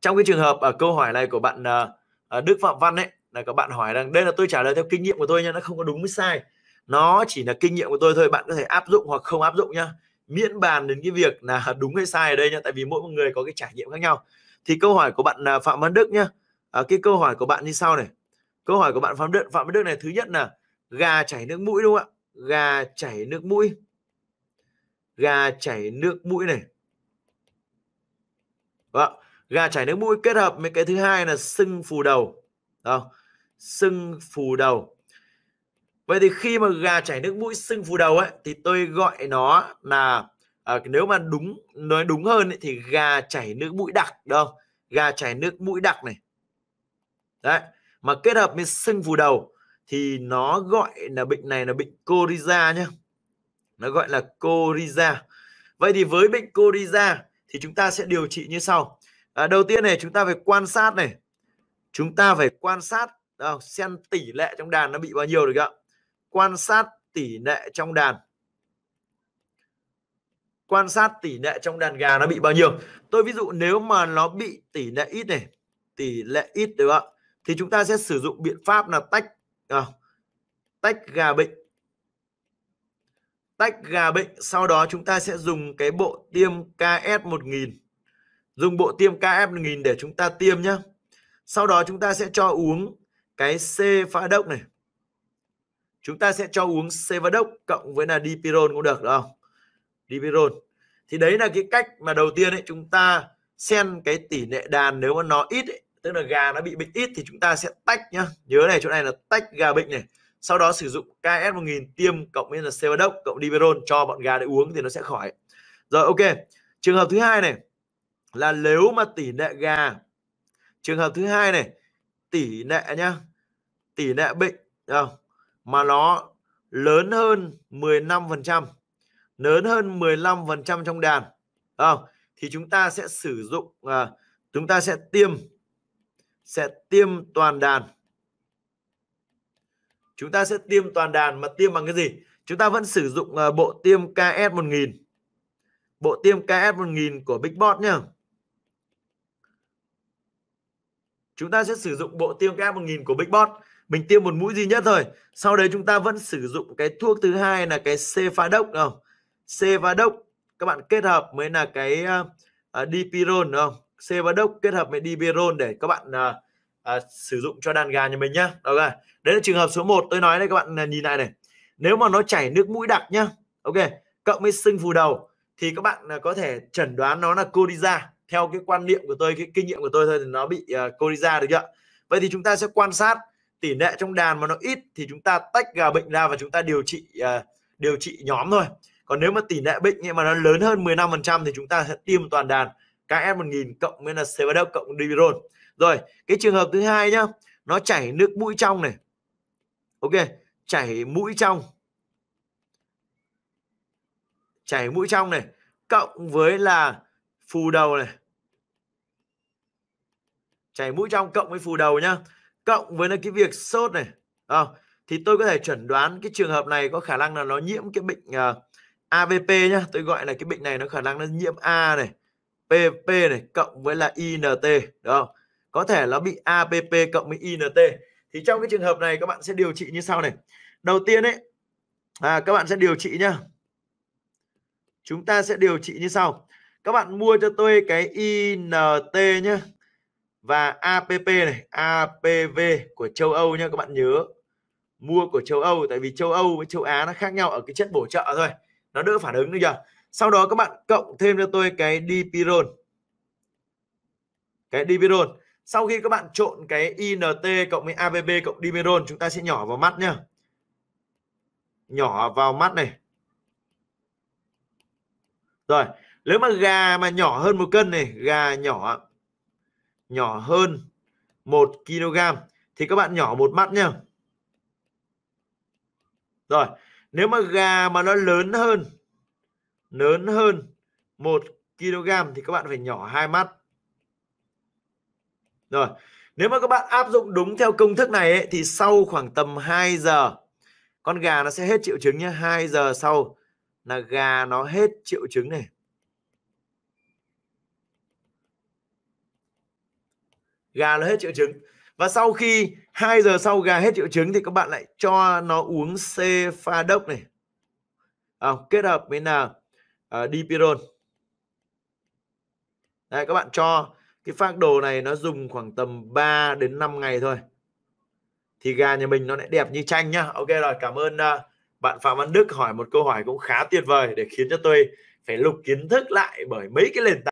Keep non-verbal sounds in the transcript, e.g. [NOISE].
trong cái trường hợp ở ờ, câu hỏi này của bạn ờ, ờ, Đức Phạm Văn ấy là các bạn hỏi rằng đây là tôi trả lời theo kinh nghiệm của tôi nha nó không có đúng với sai nó chỉ là kinh nghiệm của tôi thôi bạn có thể áp dụng hoặc không áp dụng nhá miễn bàn đến cái việc là [LAUGHS] đúng hay sai ở đây nha tại vì mỗi người có cái trải nghiệm khác nhau thì câu hỏi của bạn Phạm Văn Đức nhá à, cái câu hỏi của bạn như sau này câu hỏi của bạn Phạm Đức Phạm Văn Đức này thứ nhất là gà chảy nước mũi đúng không ạ gà chảy nước mũi gà chảy nước mũi này vâng gà chảy nước mũi kết hợp với cái thứ hai là sưng phù đầu không sưng phù đầu vậy thì khi mà gà chảy nước mũi sưng phù đầu ấy thì tôi gọi nó là à, nếu mà đúng nói đúng hơn ấy, thì gà chảy nước mũi đặc đâu gà chảy nước mũi đặc này đấy mà kết hợp với sưng phù đầu thì nó gọi là bệnh này là bệnh coriza nhá nó gọi là coriza vậy thì với bệnh coriza thì chúng ta sẽ điều trị như sau à, đầu tiên này chúng ta phải quan sát này chúng ta phải quan sát à, xem tỷ lệ trong đàn nó bị bao nhiêu được ạ quan sát tỷ lệ trong đàn quan sát tỷ lệ trong đàn gà nó bị bao nhiêu tôi ví dụ nếu mà nó bị tỷ lệ ít này tỷ lệ ít được ạ thì chúng ta sẽ sử dụng biện pháp là tách à, tách gà bệnh tách gà bệnh sau đó chúng ta sẽ dùng cái bộ tiêm KS 1000 dùng bộ tiêm KF1000 để chúng ta tiêm nhá. sau đó chúng ta sẽ cho uống cái C phá đốc này chúng ta sẽ cho uống C-phá Cevadoc cộng với là dipiron cũng được đúng không? Dipiron. Thì đấy là cái cách mà đầu tiên ấy chúng ta xem cái tỷ lệ đàn nếu mà nó ít ấy, tức là gà nó bị bệnh ít thì chúng ta sẽ tách nhá. Nhớ này chỗ này là tách gà bệnh này. Sau đó sử dụng KS1000 tiêm cộng với là C-phá Cevadoc cộng dipiron cho bọn gà để uống thì nó sẽ khỏi. Rồi ok. Trường hợp thứ hai này là nếu mà tỷ lệ gà trường hợp thứ hai này tỷ lệ nhá tỷ lệ bệnh không? mà nó lớn hơn 15% lớn hơn 15% trong đàn không? thì chúng ta sẽ sử dụng à, chúng ta sẽ tiêm sẽ tiêm toàn đàn chúng ta sẽ tiêm toàn đàn mà tiêm bằng cái gì chúng ta vẫn sử dụng uh, bộ tiêm KS 1000 bộ tiêm KS 1000 của Big Boss nhá chúng ta sẽ sử dụng bộ tiêm k 1000 của Big Bot mình tiêm một mũi duy nhất thôi sau đấy chúng ta vẫn sử dụng cái thuốc thứ hai là cái cefadoc không cefadoc các bạn kết hợp mới là cái uh, dipirone không cefadoc kết hợp với dipiron để các bạn uh, uh, sử dụng cho đàn gà nhà mình nhá ok đấy là trường hợp số 1 tôi nói đây các bạn nhìn lại này nếu mà nó chảy nước mũi đặc nhá ok cộng với sưng phù đầu thì các bạn có thể chẩn đoán nó là coliza theo cái quan niệm của tôi cái kinh nghiệm của tôi thôi thì nó bị uh, ờ, coryza được chưa vậy thì chúng ta sẽ quan sát tỷ lệ trong đàn mà nó ít thì chúng ta tách gà bệnh ra và chúng ta điều trị uh, điều trị nhóm thôi còn nếu mà tỷ lệ bệnh nhưng mà nó lớn hơn 15% thì chúng ta sẽ tiêm toàn đàn KS1000 cộng với là Cevadoc cộng Diviron rồi cái trường hợp thứ hai nhá nó chảy nước mũi trong này ok chảy mũi trong chảy mũi trong này cộng với là phù đầu này chảy mũi trong cộng với phù đầu nhá cộng với cái việc sốt này à, thì tôi có thể chuẩn đoán cái trường hợp này có khả năng là nó nhiễm cái bệnh uh, ờ, AVP nhá tôi gọi là cái bệnh này nó khả năng nó nhiễm A này PP này cộng với là INT không? có thể nó bị APP cộng với INT thì trong cái trường hợp này các bạn sẽ điều trị như sau này đầu tiên ấy à, các bạn sẽ điều trị nhá chúng ta sẽ điều trị như sau các bạn mua cho tôi cái INT nhá và APP này APV của châu Âu nha các bạn nhớ mua của châu Âu tại vì châu Âu với châu Á nó khác nhau ở cái chất bổ trợ thôi nó đỡ phản ứng được chưa sau đó các bạn cộng thêm cho tôi cái dipiron cái dipiron sau khi các bạn trộn cái INT cộng với ABB cộng dipiron chúng ta sẽ nhỏ vào mắt nhá nhỏ vào mắt này rồi nếu mà gà mà nhỏ hơn một cân này gà nhỏ nhỏ hơn 1 kg thì các bạn nhỏ một mắt nhá. Rồi, nếu mà gà mà nó lớn hơn lớn hơn 1 kg thì các bạn phải nhỏ hai mắt. Rồi, nếu mà các bạn áp dụng đúng theo công thức này ấy, thì sau khoảng tầm 2 giờ con gà nó sẽ hết triệu chứng nhé 2 giờ sau là gà nó hết triệu chứng này gà nó hết triệu chứng và sau khi 2 giờ sau gà hết triệu chứng thì các bạn lại cho nó uống đốc này à, kết hợp với là uh, dipirone Đấy, các bạn cho cái phác đồ này nó dùng khoảng tầm 3 đến 5 ngày thôi thì gà nhà mình nó lại đẹp như tranh nhá ok rồi cảm ơn uh, bạn phạm văn đức hỏi một câu hỏi cũng khá tuyệt vời để khiến cho tôi phải lục kiến thức lại bởi mấy cái nền tảng